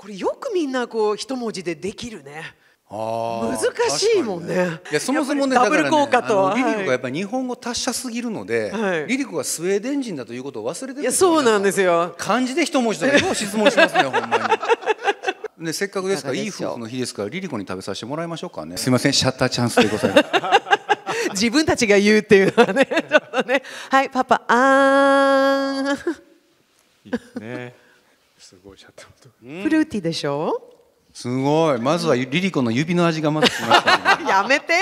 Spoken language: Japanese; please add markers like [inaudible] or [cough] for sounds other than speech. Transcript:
これよくみんなこう一文字でできるね。難しいもんね。ねいやそもそもねダブル効果と、ね、リリコがやっぱり日本語達者すぎるので、はい、リリコがスウェーデン人だということを忘れてる。いやそうなんですよ。漢字で一文字とかよう質問しますね [laughs] ほんまに。ね、せっかくですからいい夫婦の日ですからリリコに食べさせてもらいましょうかねすいませんシャッターチャンスでございます [laughs] 自分たちが言うっていうのはねちょっとねはいパパあーんいいですねすごいシャッター音が。フルーティーでしょすごい。まずはリリコの指の味がまずしました、ね、[laughs] やめて